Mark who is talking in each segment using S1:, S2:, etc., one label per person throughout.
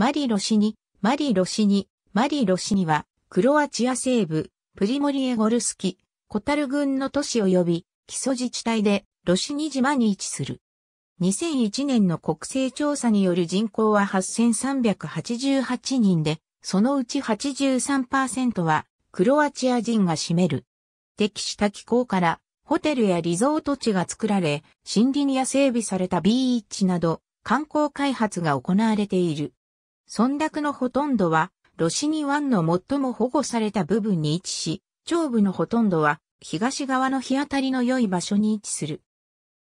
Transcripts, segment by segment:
S1: マリ・ロシニ、
S2: マリ・ロシニ、マリ・ロシニは、クロアチア西部、プリモリエゴルスキ、コタル郡の都市及び、基礎自治体で、ロシニ島に位置する。2001年の国勢調査による人口は8388人で、そのうち83%は、クロアチア人が占める。適した気候から、ホテルやリゾート地が作られ、森林や整備されたビーチなど、観光開発が行われている。村落のほとんどは、ロシニ湾の最も保護された部分に位置し、上部のほとんどは、東側の日当たりの良い場所に位置する。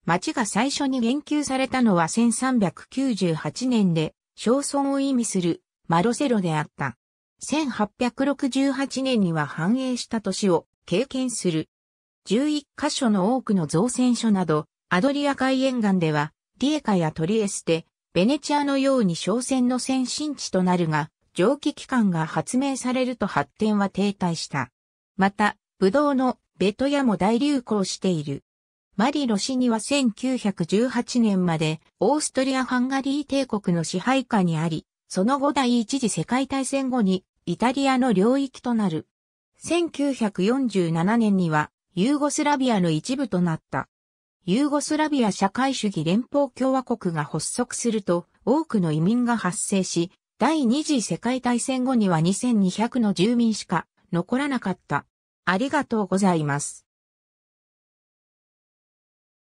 S2: 町が最初に言及されたのは1398年で、小村を意味するマロセロであった。1868年には繁栄した年を経験する。11カ所の多くの造船所など、アドリア海沿岸では、リエカやトリエステ、ベネチアのように商船の先進地となるが、蒸気機関が発明されると発展は停滞した。また、ブドウのベトヤも大流行している。マリロシニは1918年までオーストリア・ハンガリー帝国の支配下にあり、その後第一次世界大戦後にイタリアの領域となる。1947年にはユーゴスラビアの一部となった。ユーゴスラビア社会主義連邦共和国が発足すると、多くの移民が発生し、第二次世界大戦後には2200の住民しか残らなかった。ありがとうござ
S1: います。